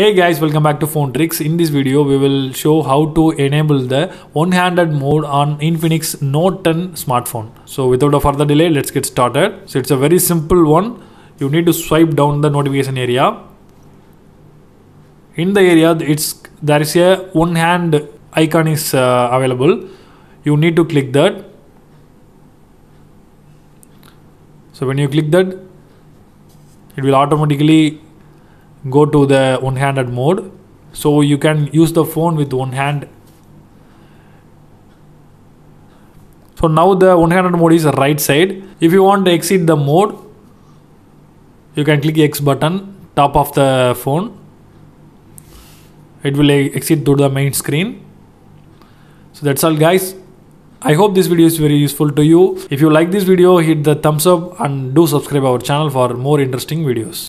Hey guys, welcome back to Phone Tricks. In this video, we will show how to enable the one-handed mode on Infinix Note 10 smartphone. So without a further delay, let's get started. So it's a very simple one. You need to swipe down the notification area. In the area, it's there is a one-hand icon is uh, available. You need to click that. So when you click that, it will automatically go to the one-handed mode so you can use the phone with one hand so now the one-handed mode is right side if you want to exit the mode you can click X button top of the phone it will exit to the main screen so that's all guys I hope this video is very useful to you. If you like this video, hit the thumbs up and do subscribe our channel for more interesting videos.